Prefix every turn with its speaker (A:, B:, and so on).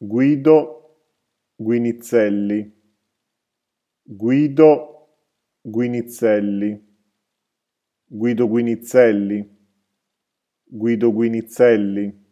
A: Guido Guinizelli Guido Guinizelli Guido Guinizelli Guido Guinizelli